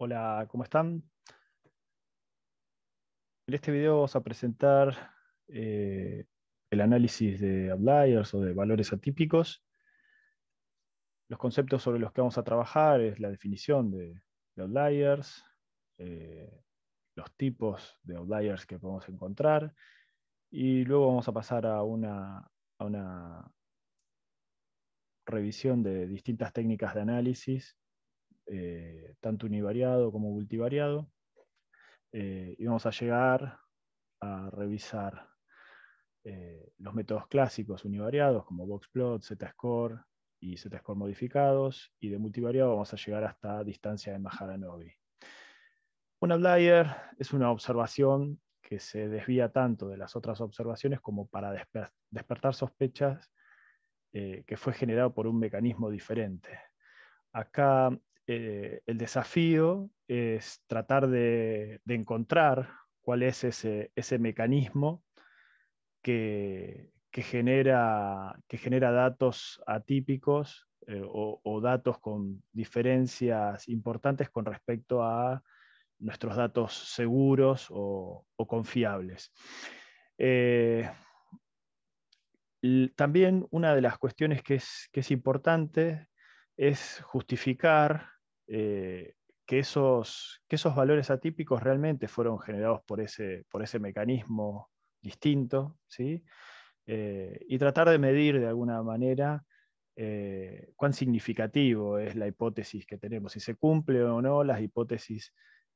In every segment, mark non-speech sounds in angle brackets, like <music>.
Hola, ¿cómo están? En este video vamos a presentar eh, el análisis de outliers o de valores atípicos. Los conceptos sobre los que vamos a trabajar es la definición de, outliers, eh, los tipos de outliers que podemos encontrar y luego vamos a pasar a una revisión de distintas técnicas de análisis eh, tanto univariado como multivariado, eh, y vamos a llegar a revisar eh, los métodos clásicos univariados como boxplot, z-score y z-score modificados, y de multivariado vamos a llegar hasta distancia de Maharanovi. Un outlier es una observación que se desvía tanto de las otras observaciones como para despertar sospechas que fue generado por un mecanismo diferente. Acá eh, el desafío es tratar de, encontrar cuál es ese, mecanismo que, que, genera, datos atípicos eh, o, datos con diferencias importantes con respecto a nuestros datos seguros o, confiables. Eh, también una de las cuestiones que que es importante es justificar eh, que, esos, que, esos, valores atípicos realmente fueron generados por ese, por ese mecanismo distinto, ¿sí? Eh, y tratar de medir de alguna manera eh, cuán significativo es la hipótesis que tenemos, si se cumple o no las hipótesis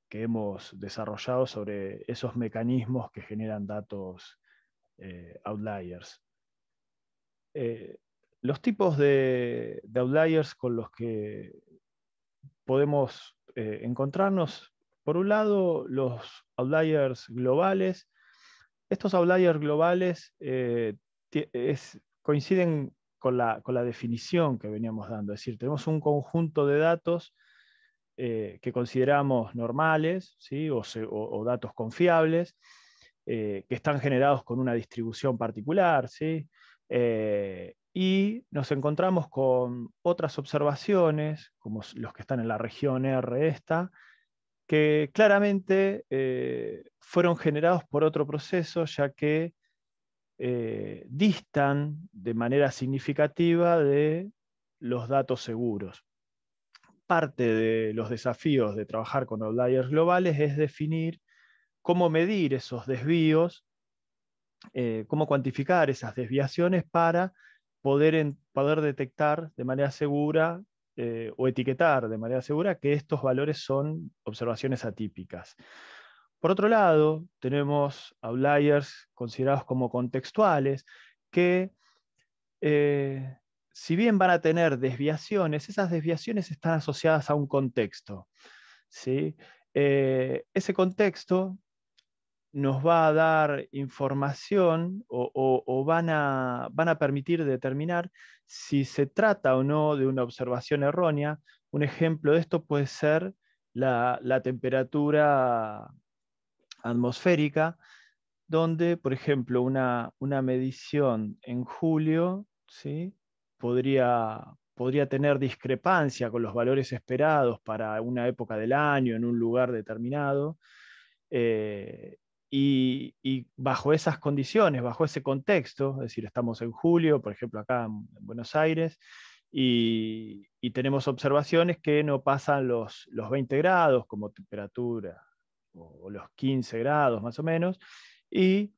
que hemos desarrollado sobre esos mecanismos que generan datos outliers. los tipos de, outliers con los que podemos eh, encontrarnos, por un lado, los outliers globales. Estos outliers globales eh, coinciden con la, definición que veníamos dando, es decir, tenemos un conjunto de datos eh, que consideramos normales ¿sí? o, datos confiables. que están generados con una distribución particular, ¿sí? y nos encontramos con otras observaciones, como los que están en la región R esta, que claramente eh, fueron generados por otro proceso, ya que eh, distan de manera significativa de los datos seguros. Parte de los desafíos de trabajar con outliers globales es definir cómo medir esos desvíos, eh, cómo cuantificar esas desviaciones para poder, poder detectar de manera segura eh, o etiquetar de manera segura que estos valores son observaciones atípicas. Por otro lado, tenemos outliers considerados como contextuales que, eh, si bien van a tener desviaciones, esas desviaciones están asociadas a un contexto. ¿sí? Eh, ese contexto nos va a dar información o, van, a, van a permitir determinar si se trata o no de una observación errónea. Un ejemplo de esto puede ser la, temperatura atmosférica, donde, por ejemplo, una, medición en julio ¿sí? podría, podría tener discrepancia con los valores esperados para una época del año en un lugar determinado. Eh, y, bajo esas condiciones, bajo ese contexto, es decir, estamos en julio, por ejemplo, acá en Buenos Aires, y, tenemos observaciones que no pasan los, los 20 grados como temperatura, o, los 15 grados más o menos, y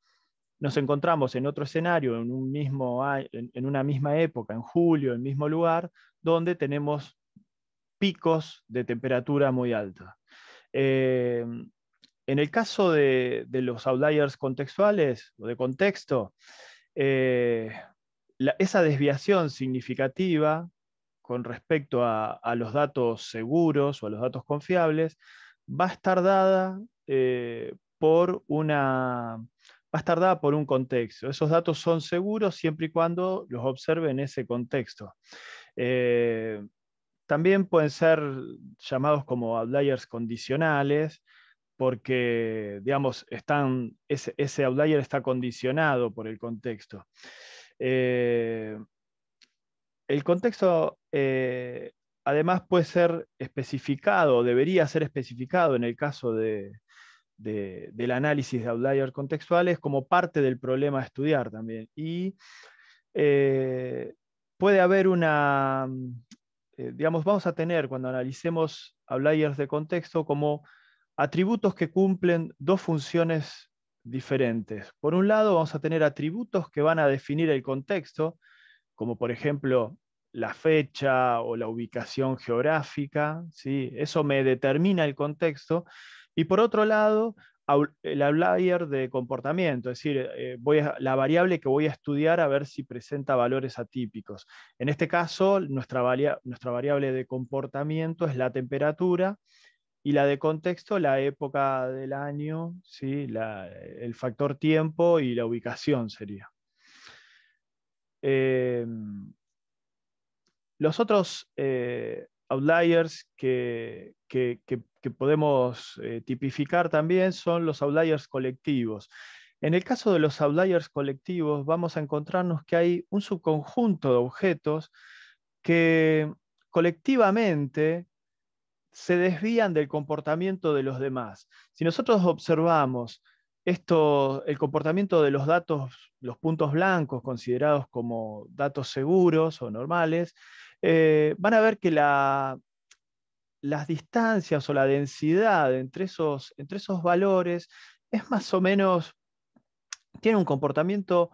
nos encontramos en otro escenario, en, un mismo, en, una misma época, en julio, en el mismo lugar, donde tenemos picos de temperatura muy alta. Eh, en el caso de, los outliers contextuales o de contexto, eh, esa desviación significativa con respecto a, los datos seguros o a los datos confiables va a estar dada eh, por una va por un contexto. Esos datos son seguros siempre y cuando los observe en ese contexto. Eh, también pueden ser llamados como outliers condicionales, porque, digamos, están, ese, outlier está condicionado por el contexto. Eh, el contexto, eh, además, puede ser especificado, debería ser especificado en el caso del análisis de outliers contextuales como parte del problema a estudiar también. Y eh, puede haber una, digamos, vamos a tener cuando analicemos outliers de contexto como atributos que cumplen dos funciones diferentes. Por un lado, vamos a tener atributos que van a definir el contexto, como por ejemplo la fecha o la ubicación geográfica, ¿sí? eso me determina el contexto. Y por otro lado, el outlier de comportamiento, es decir, eh, voy a, la variable que voy a estudiar a ver si presenta valores atípicos. En este caso, nuestra, nuestra variable de comportamiento es la temperatura, y la de contexto, la época del año, ¿sí? el factor tiempo y la ubicación sería. Em, los otros eh, outliers que, podemos eh, tipificar también son los outliers colectivos. En el caso de los outliers colectivos, vamos a encontrarnos que hay un subconjunto de objetos que colectivamente se desvían del comportamiento de los demás. Si nosotros observamos esto, el comportamiento de los datos, los puntos blancos considerados como datos seguros o normales, eh, van a ver que la, las distancias o la densidad entre esos, entre esos valores es más o menos, tiene un comportamiento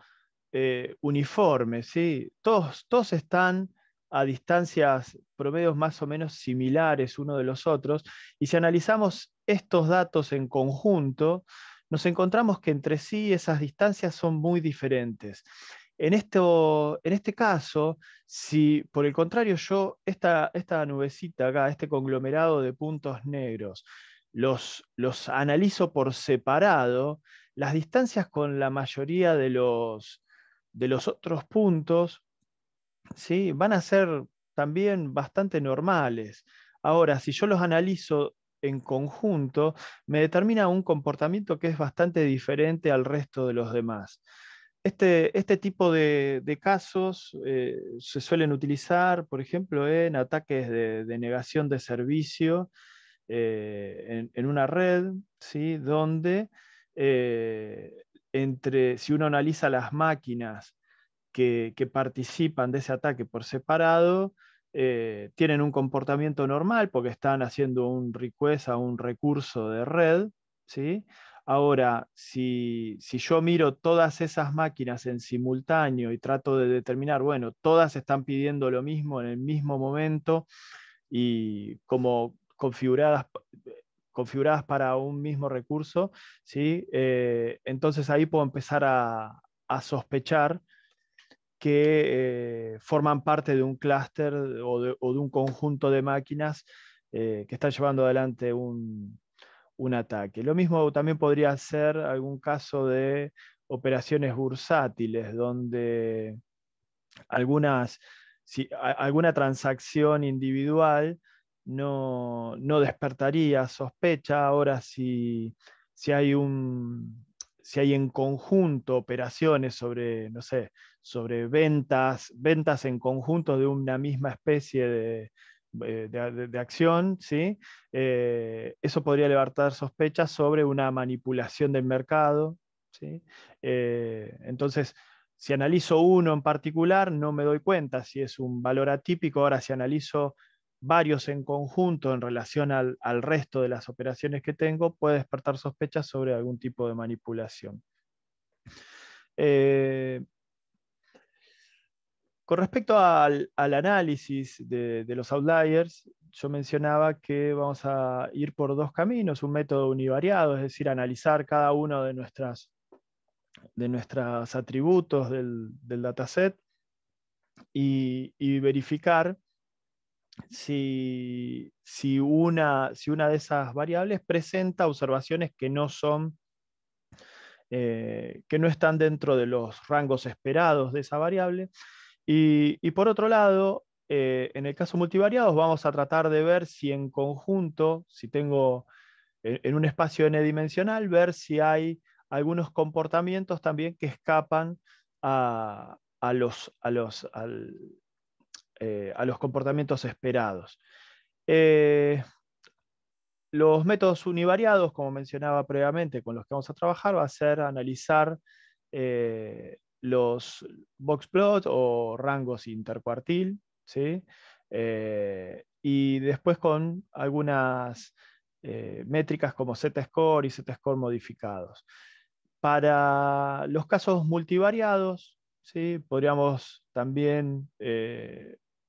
eh, uniforme, ¿sí? todos, todos están a distancias promedios más o menos similares uno de los otros, y si analizamos estos datos en conjunto, nos encontramos que entre sí esas distancias son muy diferentes. En, esto, en este caso, si por el contrario yo, esta, esta nubecita acá, este conglomerado de puntos negros, los, los analizo por separado, las distancias con la mayoría de los, de los otros puntos ¿sí? van a ser también bastante normales. Ahora, si yo los analizo en conjunto, me determina un comportamiento que es bastante diferente al resto de los demás. Este, este tipo de, casos eh, se suelen utilizar, por ejemplo, en ataques de, negación de servicio eh, en, una red, ¿sí? donde eh, entre, si uno analiza las máquinas que, participan de ese ataque por separado eh, tienen un comportamiento normal porque están haciendo un request a un recurso de red. ¿sí? Ahora, si, yo miro todas esas máquinas en simultáneo y trato de determinar, bueno, todas están pidiendo lo mismo en el mismo momento y como configuradas, configuradas para un mismo recurso, ¿sí? Eh, entonces ahí puedo empezar a, a sospechar que eh, forman parte de un clúster o, de, un conjunto de máquinas eh, que están llevando adelante un, ataque. Lo mismo también podría ser algún caso de operaciones bursátiles, donde algunas, si, alguna transacción individual no, despertaría sospecha. Ahora, si hay un, si hay en conjunto operaciones sobre, no sé, sobre ventas, ventas en conjunto de una misma especie de, eh, acción, ¿sí? Eh, eso podría levantar sospechas sobre una manipulación del mercado. Eh, entonces, si analizo uno en particular, no me doy cuenta si es un valor atípico. Ahora, si analizo varios en conjunto en relación al, resto de las operaciones que tengo, puede despertar sospechas sobre algún tipo de manipulación. Eh, con respecto al, análisis de, los outliers, yo mencionaba que vamos a ir por dos caminos, un método univariado, es decir, analizar cada uno de nuestras de nuestros atributos del, dataset y, y verificar si, si, una, de esas variables presenta observaciones que no son eh, que no están dentro de los rangos esperados de esa variable. Y, por otro lado, eh, en el caso multivariados vamos a tratar de ver si en conjunto, si tengo en, un espacio n-dimensional, ver si hay algunos comportamientos también que escapan a, a los, eh, a los comportamientos esperados. Eh, los métodos univariados, como mencionaba previamente, con los que vamos a trabajar, va a ser analizar eh, los box o rangos intercuartil, ¿sí? y después con algunas métricas como z-score y z-score modificados. Para los casos multivariados, ¿sí? podríamos también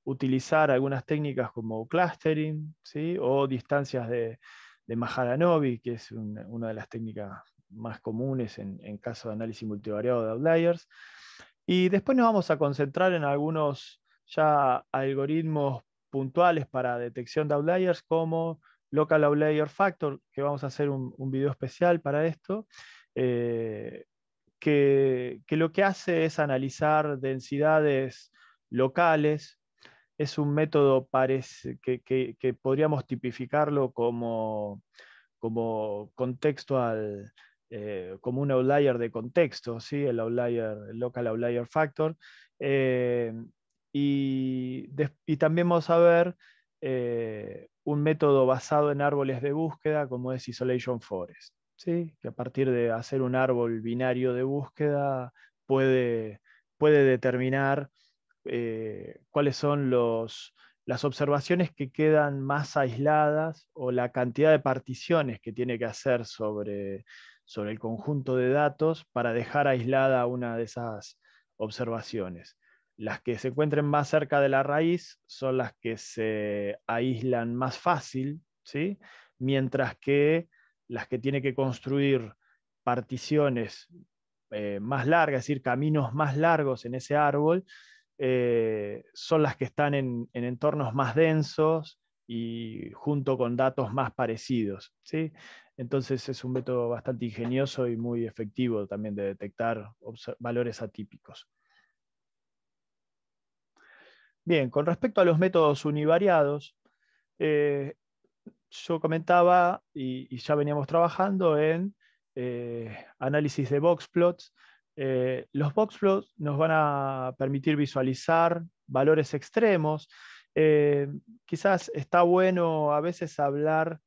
utilizar algunas técnicas como clustering ¿sí? o distancias de, de Maharanovi, que es una de las técnicas más comunes en, caso de análisis multivariado de outliers. Y después nos vamos a concentrar en algunos ya algoritmos puntuales para detección de outliers como Local Outlier Factor, que vamos a hacer un, video especial para esto, eh, que lo que hace es analizar densidades locales es un método que, podríamos tipificarlo como, contextual, eh, como un outlier de contexto, ¿sí? el outlier, local outlier factor. Eh, y, también vamos a ver eh, un método basado en árboles de búsqueda como es Isolation Forest, ¿sí? que a partir de hacer un árbol binario de búsqueda puede, puede determinar eh, cuáles son las observaciones que quedan más aisladas o la cantidad de particiones que tiene que hacer sobre, el conjunto de datos para dejar aislada una de esas observaciones. Las que se encuentren más cerca de la raíz son las que se aíslan más fácil, ¿sí? mientras que las que tiene que construir particiones eh, más largas, es decir, caminos más largos en ese árbol, eh, son las que están en, entornos más densos y junto con datos más parecidos. Entonces es un método bastante ingenioso y muy efectivo también de detectar valores atípicos. Bien, con respecto a los métodos univariados, eh, yo comentaba y, ya veníamos trabajando en eh, análisis de boxplots, eh, los box nos van a permitir visualizar valores extremos. Eh, quizás está bueno a veces hablar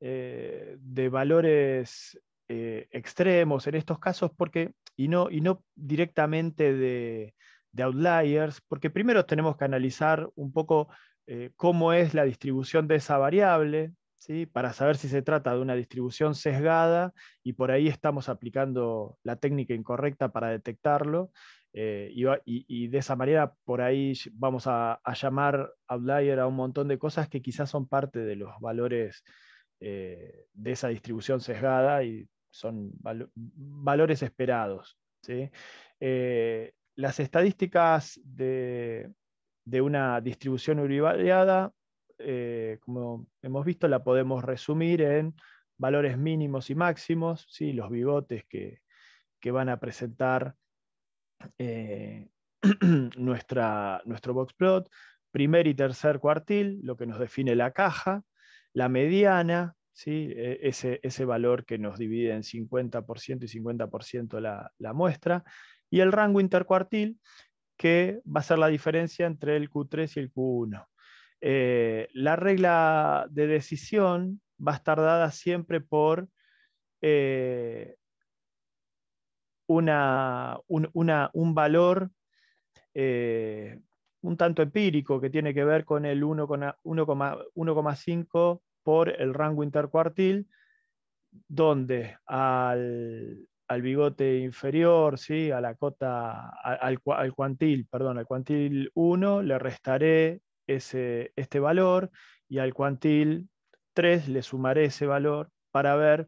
eh, de valores extremos en estos casos porque, y, no, directamente de, outliers, porque primero tenemos que analizar un poco cómo es la distribución de esa variable, para saber si se trata de una distribución sesgada y por ahí estamos aplicando la técnica incorrecta para detectarlo. Eh, y, de esa manera por ahí vamos a, a, llamar outlier a un montón de cosas que quizás son parte de los valores eh, de esa distribución sesgada y son valores esperados. Eh, las estadísticas de, de una distribución univariada eh, como hemos visto, la podemos resumir en valores mínimos y máximos, ¿sí? los bigotes que, van a presentar eh, <clears throat> nuestra, nuestro boxplot, primer y tercer cuartil, lo que nos define la caja, la mediana, ¿sí? E, ese, valor que nos divide en 50% y 50% la muestra, y el rango intercuartil, que va a ser la diferencia entre el Q3 y el Q1. Eh, la regla de decisión va a estar dada siempre por eh, una, un, valor eh, un tanto empírico que tiene que ver con el 1,5 por el rango intercuartil, donde al, bigote inferior, ¿sí? a la cota, al, perdón, al cuantil 1 le restaré ese, este valor y al cuantil 3 le sumaré ese valor para ver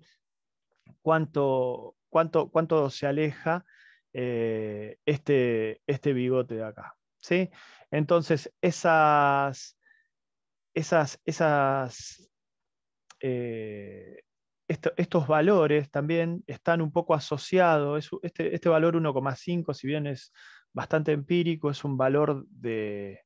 cuánto, cuánto, cuánto se aleja eh, este, este bigote de acá. ¿sí? Entonces, esas, esas, esas, eh, estos valores también están un poco asociados. Este, este valor 1,5, si bien es bastante empírico, es un valor de,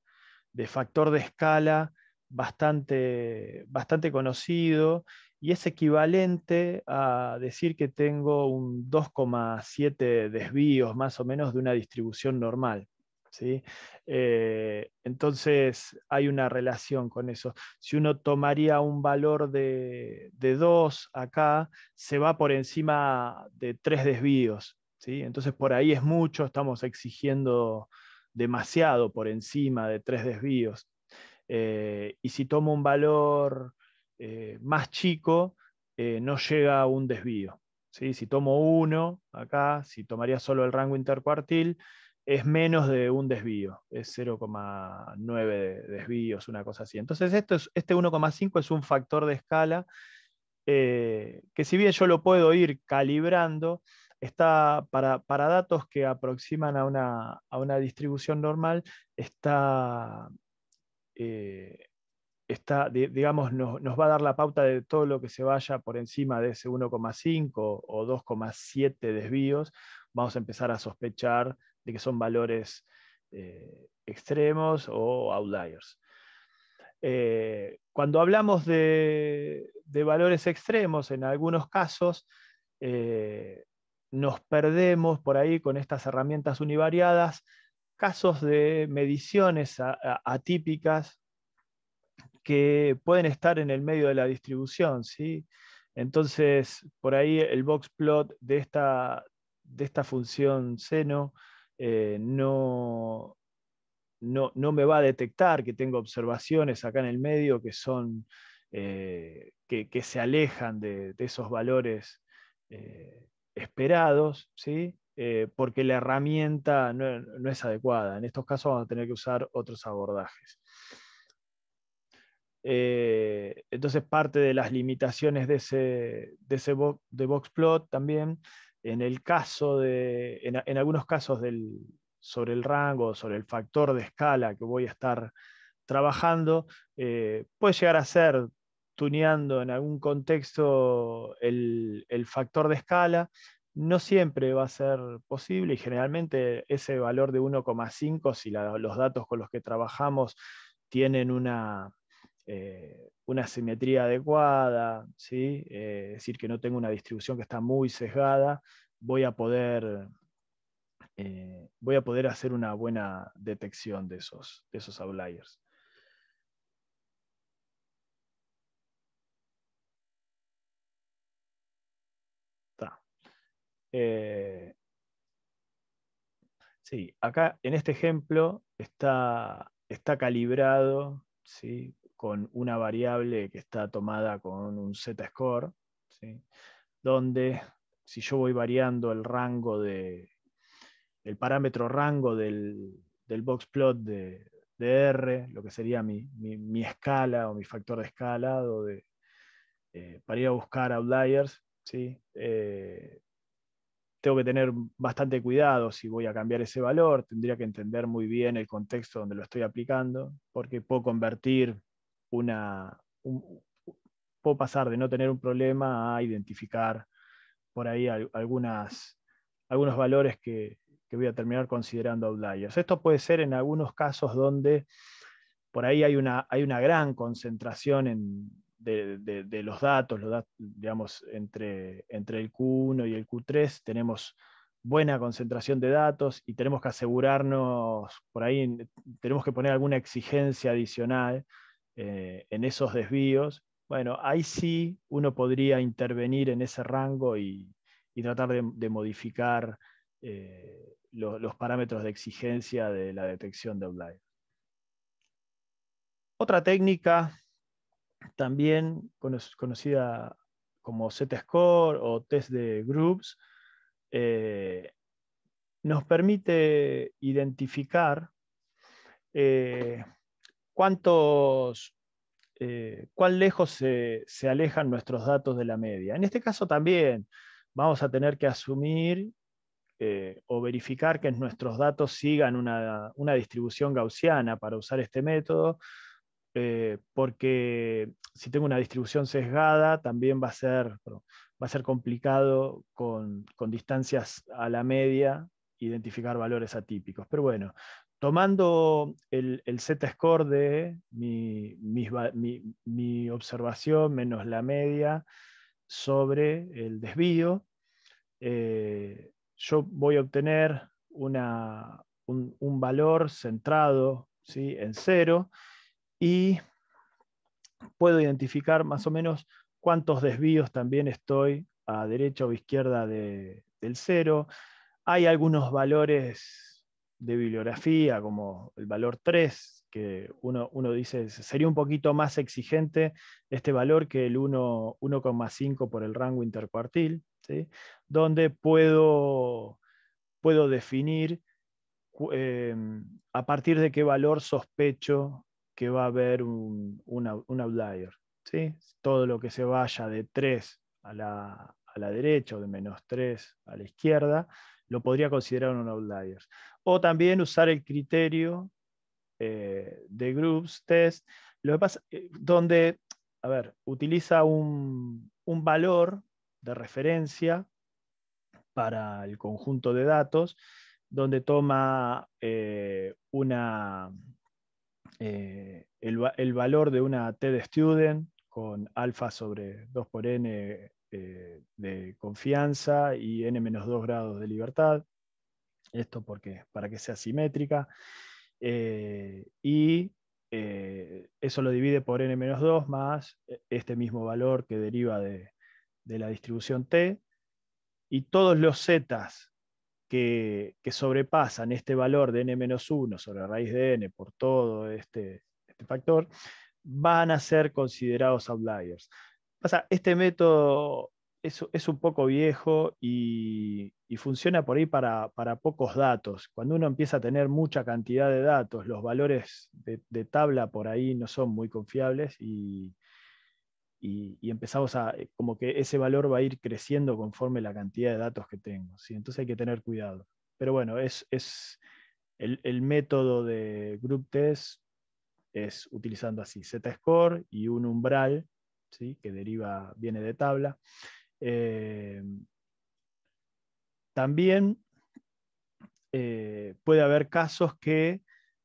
de factor de escala bastante, bastante conocido y es equivalente a decir que tengo un 2,7 desvíos más o menos de una distribución normal. ¿sí? Eh, entonces hay una relación con eso. Si uno tomaría un valor de, 2 acá, se va por encima de 3 desvíos. ¿sí? Entonces por ahí es mucho, estamos exigiendo demasiado por encima de tres desvíos. Eh, y si tomo un valor eh, más chico, eh, no llega a un desvío. ¿sí? Si tomo uno acá, si tomaría solo el rango intercuartil, es menos de un desvío, es 0,9 desvíos, una cosa así. Entonces esto es, este 1,5 es un factor de escala que si bien yo lo puedo ir calibrando, está para, datos que aproximan a una, distribución normal, está, eh, está digamos, nos, va a dar la pauta de todo lo que se vaya por encima de ese 1,5 o 2,7 desvíos, vamos a empezar a sospechar de que son valores eh, extremos o outliers. Eh, cuando hablamos de, valores extremos, en algunos casos, nos perdemos por ahí con estas herramientas univariadas, casos de mediciones atípicas que pueden estar en el medio de la distribución. ¿sí? Entonces, por ahí el box plot de esta, de esta función seno eh, no, no, me va a detectar que tengo observaciones acá en el medio que son eh, que, se alejan de, esos valores eh, esperados, ¿sí? Eh, porque la herramienta no, es adecuada. En estos casos vamos a tener que usar otros abordajes. Eh, entonces, parte de las limitaciones de ese, de Boxplot también, en, el caso de, en, algunos casos del, sobre el rango, sobre el factor de escala que voy a estar trabajando, eh, puede llegar a ser en algún contexto el, factor de escala, no siempre va a ser posible y generalmente ese valor de 1,5, si los datos con los que trabajamos tienen una, eh, simetría adecuada, eh, es decir, que no tengo una distribución que está muy sesgada, voy a poder, eh, hacer una buena detección de esos outliers. Eh, sí, acá en este ejemplo está, está calibrado ¿sí? con una variable que está tomada con un z-score, donde si yo voy variando el rango de el parámetro rango del, del box plot de, R, lo que sería mi, escala o mi factor de escalado de, eh, para ir a buscar outliers, ¿sí? Eh, tengo que tener bastante cuidado si voy a cambiar ese valor, tendría que entender muy bien el contexto donde lo estoy aplicando, porque puedo convertir una... puedo pasar de no tener un problema a identificar por ahí algunas, algunos valores que, voy a terminar considerando outliers. Esto puede ser en algunos casos donde por ahí hay una, hay una gran concentración en, de, los datos, digamos, entre, entre el Q1 y el Q3 tenemos buena concentración de datos y tenemos que asegurarnos, por ahí tenemos que poner alguna exigencia adicional eh, en esos desvíos. Bueno, ahí sí uno podría intervenir en ese rango y, tratar de, modificar eh, los parámetros de exigencia de la detección de outliers. Otra técnica también conocida como Z-score o test de groups, eh, nos permite identificar eh, cuántos, eh, cuán lejos se, alejan nuestros datos de la media. En este caso también vamos a tener que asumir o verificar que nuestros datos sigan una distribución gaussiana para usar este método. Eh, porque si tengo una distribución sesgada, también va a ser, complicado con, distancias a la media identificar valores atípicos. Pero bueno, tomando el, z-score de mi, observación menos la media sobre el desvío, eh, yo voy a obtener un, valor centrado en cero y puedo identificar más o menos cuántos desvíos también estoy a derecha o izquierda del cero. Hay algunos valores de bibliografía, como el valor 3, que uno, uno dice, sería un poquito más exigente este valor que el 1,5 por el rango intercuartil, donde puedo, puedo definir eh, a partir de qué valor sospecho que va a haber un, outlier. ¿sí? Todo lo que se vaya de 3 a la, derecha o de menos 3 a la izquierda, lo podría considerar un outlier. O también usar el criterio eh, de groups test, lo que pasa, eh, donde, a ver, utiliza un, valor de referencia para el conjunto de datos, donde toma eh, una, eh, el, valor de una T de Student con alfa sobre 2 por n eh, de confianza y n-2 grados de libertad. Esto porque, para que sea simétrica. Eh, y eso lo divide por n-2 más este mismo valor que deriva de, de la distribución t. Y todos los zetas que, sobrepasan este valor de n-1 sobre raíz de n por todo este, este factor, van a ser considerados outliers. este método es, es, un poco viejo y, funciona por ahí para, pocos datos. Cuando uno empieza a tener mucha cantidad de datos, los valores de, de tabla por ahí no son muy confiables y, y, empezamos a, eh, como que ese valor va a ir creciendo conforme la cantidad de datos que tengo. ¿sí? Entonces hay que tener cuidado. Pero bueno, es, el, método de group test es utilizando así z-score y un umbral, ¿sí? que deriva, viene de tabla. Eh, también eh, puede haber casos que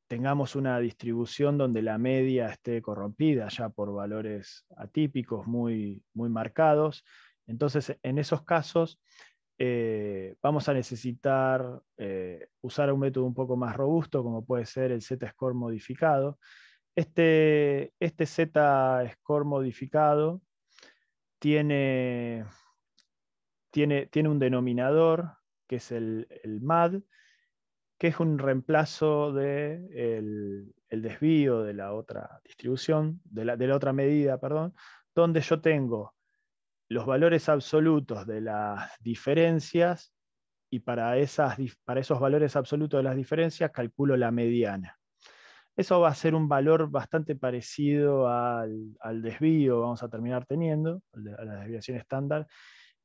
tengamos una distribución donde la media esté corrompida ya por valores atípicos muy, muy marcados. Entonces, en esos casos, eh, vamos a necesitar eh, usar un método un poco más robusto, como puede ser el Z-score modificado. Este, este Z-score modificado tiene, tiene, tiene, un denominador, que es el, el MAD, que es un reemplazo del de el, desvío de la otra distribución, de la, otra medida, perdón, donde yo tengo los valores absolutos de las diferencias y para, esas, para, esos valores absolutos de las diferencias calculo la mediana. Eso va a ser un valor bastante parecido al, al desvío, vamos a terminar teniendo, a la desviación estándar,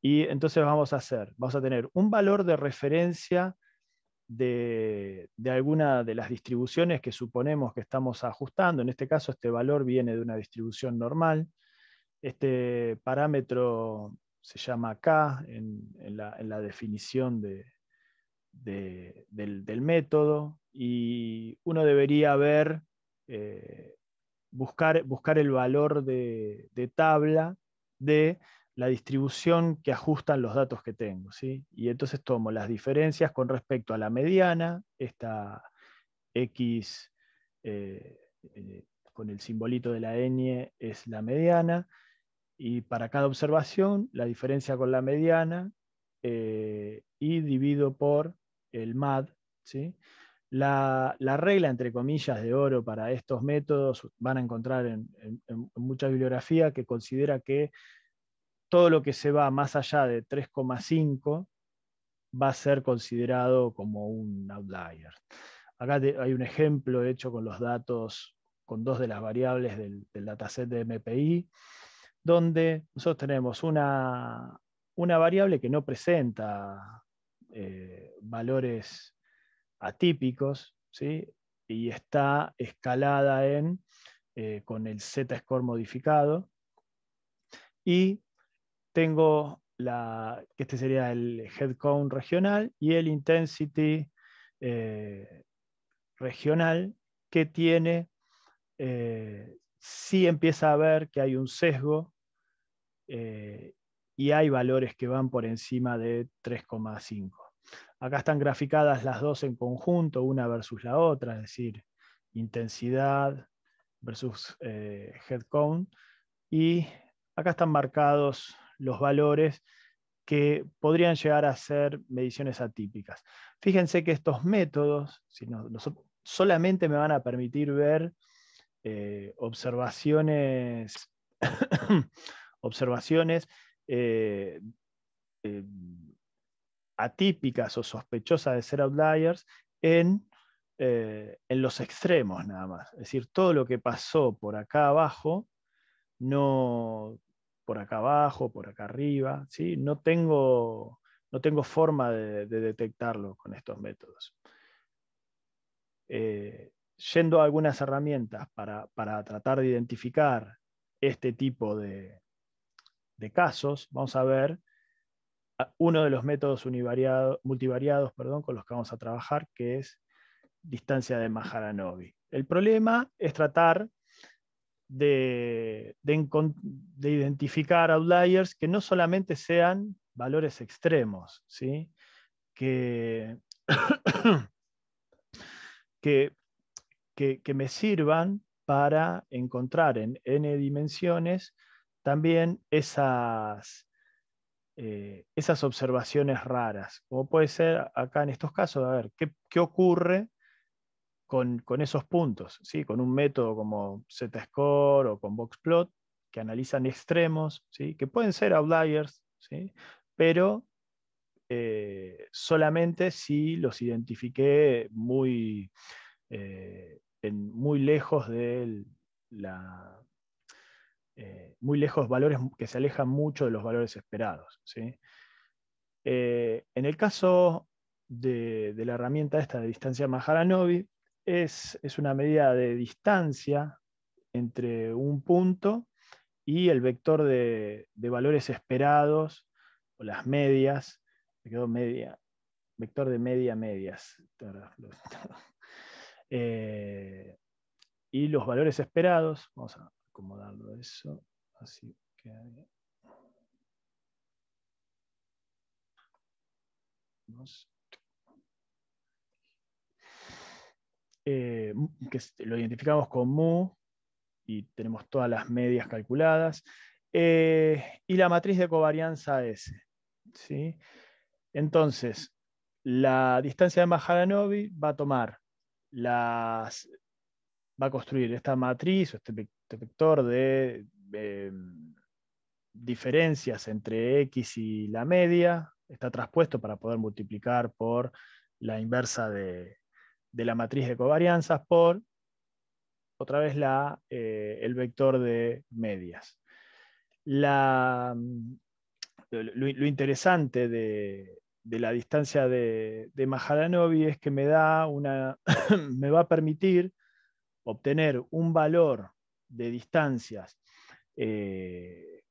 y entonces vamos a hacer, vamos a tener un valor de referencia de, alguna de las distribuciones que suponemos que estamos ajustando. En este caso, este valor viene de una distribución normal. Este parámetro se llama K en, la, definición del, método y uno debería ver, eh, buscar, buscar el valor de tabla de la distribución que ajustan los datos que tengo. ¿sí? Y entonces tomo las diferencias con respecto a la mediana, esta X eh, eh, con el simbolito de la N es la mediana, y para cada observación la diferencia con la mediana eh, y divido por el MAD. La, regla, entre comillas, de oro para estos métodos van a encontrar en, en, en mucha bibliografía que considera que todo lo que se va más allá de 3,5 va a ser considerado como un outlier. Acá hay un ejemplo hecho con los datos, con dos de las variables del, dataset de MPI, donde nosotros tenemos una, una variable que no presenta eh, valores atípicos, ¿sí? y está escalada en, eh, con el z-score modificado, y tengo la, que este sería el head regional y el intensity eh, regional que tiene, eh, si empieza a ver que hay un sesgo eh, y hay valores que van por encima de 3,5. Acá están graficadas las dos en conjunto, una versus la otra, es decir, intensidad versus headcount. Y acá están marcados los valores que podrían llegar a ser mediciones atípicas. Fíjense que estos métodos si solamente me van a permitir ver eh, observaciones, <coughs> observaciones eh, eh, atípicas o sospechosas de ser outliers en los extremos nada más. Es decir, todo lo que pasó por acá abajo no, por acá abajo, por acá arriba. ¿sí? No, tengo, no tengo forma de, detectarlo con estos métodos. Eh, yendo a algunas herramientas para, tratar de identificar este tipo de, casos, vamos a ver uno de los métodos multivariados perdón, con los que vamos a trabajar, que es distancia de Maharanovi. El problema es tratar de, identificar outliers que no solamente sean valores extremos, ¿sí? que, <coughs> me sirvan para encontrar en n dimensiones también esas, eh, esas observaciones raras. Como puede ser acá en estos casos, a ver, qué ocurre con, esos puntos, ¿sí? con un método como Z-score o con Boxplot, que analizan extremos, ¿sí? que pueden ser outliers, ¿sí? pero eh, solamente si los identifiqué muy, eh, muy lejos de la, eh, muy lejos valores que se alejan mucho de los valores esperados. en el caso de, la herramienta esta de distancia Maharanovi, es, una medida de distancia entre un punto y el vector de, valores esperados o las medias. quedó media. Vector de media medias. Eh, y los valores esperados. Vamos a acomodarlo eso. Así Eh, que lo identificamos con mu y tenemos todas las medias calculadas. Eh, y la matriz de covarianza S. Entonces, la distancia de Maharanovi va a tomar las. va a construir esta matriz o este, este vector de em, diferencias entre x y la media. Está traspuesto para poder multiplicar por la inversa de, de la matriz de covarianzas por, otra vez, la, eh, el vector de medias. La, lo, interesante de, la distancia de, de es que me, da una, <coughs> me va a permitir obtener un valor de distancias, eh,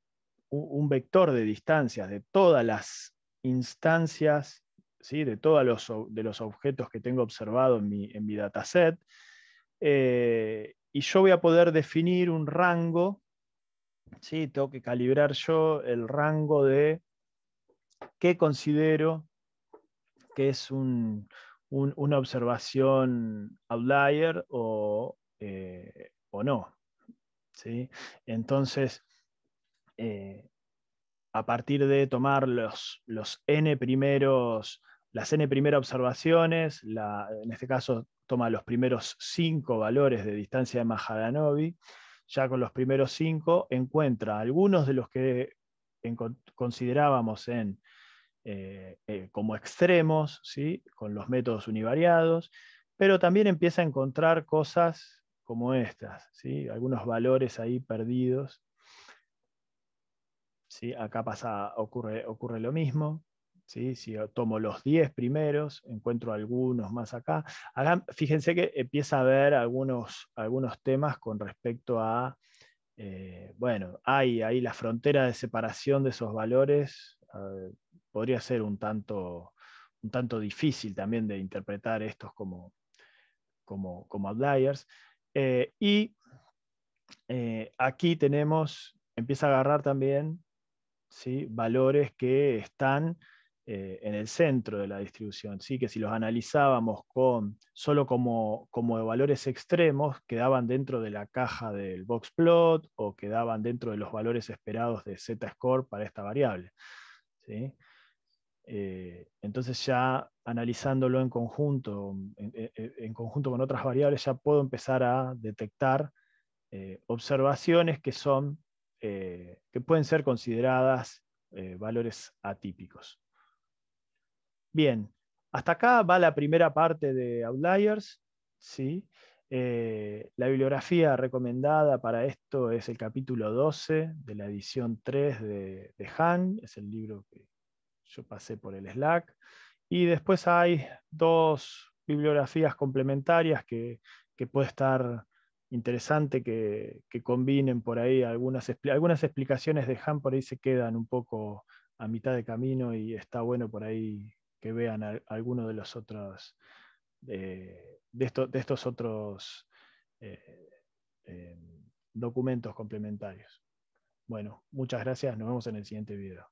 un vector de distancias de todas las instancias de todos los, de los objetos que tengo observado en mi, en dataset. Eh, y yo voy a poder definir un rango, ¿sí? tengo que calibrar yo el rango de qué considero que es una observación outlier o, eh, o no. Entonces, eh, a partir de tomar los n primeros las n primera observaciones, en este caso toma los primeros cinco valores de distancia de Mahalanobis, ya con los primeros cinco encuentra algunos de los que considerábamos en, eh, eh, como extremos, ¿sí? con los métodos univariados, pero también empieza a encontrar cosas como estas, ¿sí? algunos valores ahí perdidos. ¿sí? Acá pasa, ocurre lo mismo. ¿sí? Si tomo los 10 primeros, encuentro algunos más acá. fíjense que empieza a haber algunos, algunos temas con respecto a, eh, bueno, hay ahí la frontera de separación de esos valores, podría ser un tanto, difícil también de interpretar estos como, como, outliers. Eh, y eh, aquí tenemos, empieza a agarrar también valores que están eh, en el centro de la distribución, ¿sí? que si los analizábamos solo como, valores extremos, quedaban dentro de la caja del box plot o quedaban dentro de los valores esperados de z-score para esta variable. Eh, entonces ya analizándolo en conjunto, en, conjunto con otras variables, ya puedo empezar a detectar eh, observaciones que, son, que pueden ser consideradas valores atípicos. Bien, hasta acá va la primera parte de Outliers. ¿sí? Eh, la bibliografía recomendada para esto es el capítulo 12 de la edición 3 de, Han, es el libro que yo pasé por el Slack. Y después hay dos bibliografías complementarias que, puede estar interesante que, combinen por ahí algunas, algunas explicaciones de Han, por ahí se quedan un poco a mitad de camino y está bueno por ahí que vean algunos alguno de los otros, eh, de, de, estos otros eh, eh, documentos complementarios. Bueno, muchas gracias, nos vemos en el siguiente video.